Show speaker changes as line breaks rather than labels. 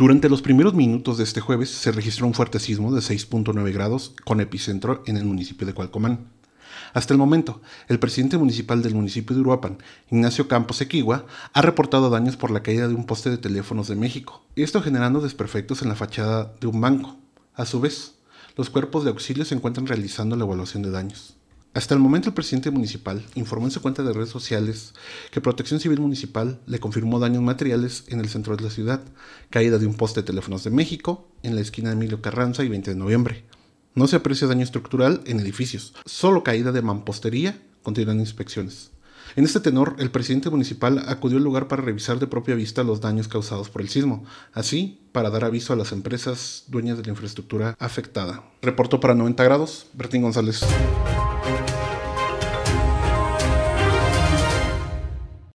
Durante los primeros minutos de este jueves se registró un fuerte sismo de 6.9 grados con epicentro en el municipio de Cualcomán. Hasta el momento, el presidente municipal del municipio de Uruapan, Ignacio Campos Equigua, ha reportado daños por la caída de un poste de teléfonos de México, esto generando desperfectos en la fachada de un banco. A su vez, los cuerpos de auxilio se encuentran realizando la evaluación de daños. Hasta el momento el presidente municipal informó en su cuenta de redes sociales que Protección Civil Municipal le confirmó daños materiales en el centro de la ciudad, caída de un poste de teléfonos de México en la esquina de Emilio Carranza y 20 de noviembre. No se aprecia daño estructural en edificios, solo caída de mampostería, continúan inspecciones. En este tenor, el presidente municipal acudió al lugar para revisar de propia vista los daños causados por el sismo, así para dar aviso a las empresas dueñas de la infraestructura afectada. Reportó para 90 grados, Bertín González.